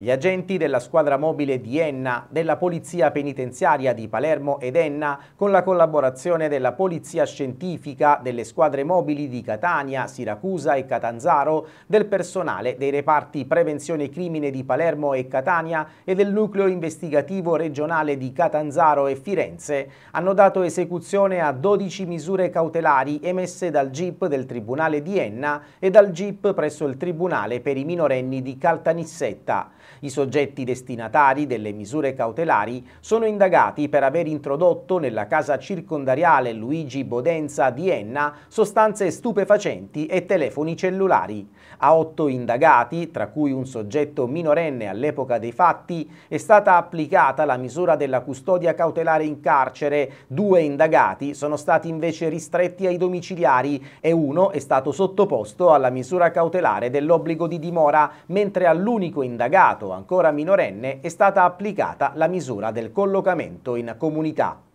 Gli agenti della squadra mobile di Enna, della Polizia Penitenziaria di Palermo ed Enna, con la collaborazione della Polizia Scientifica, delle squadre mobili di Catania, Siracusa e Catanzaro, del personale dei reparti Prevenzione Crimine di Palermo e Catania e del Nucleo Investigativo Regionale di Catanzaro e Firenze, hanno dato esecuzione a 12 misure cautelari emesse dal GIP del Tribunale di Enna e dal GIP presso il Tribunale per i minorenni di Caltanissetta. I soggetti destinatari delle misure cautelari sono indagati per aver introdotto nella casa circondariale Luigi Bodenza di Enna sostanze stupefacenti e telefoni cellulari. A otto indagati, tra cui un soggetto minorenne all'epoca dei fatti, è stata applicata la misura della custodia cautelare in carcere, due indagati sono stati invece ristretti ai domiciliari e uno è stato sottoposto alla misura cautelare dell'obbligo di dimora, mentre all'unico indagato denunciato ancora minorenne è stata applicata la misura del collocamento in comunità.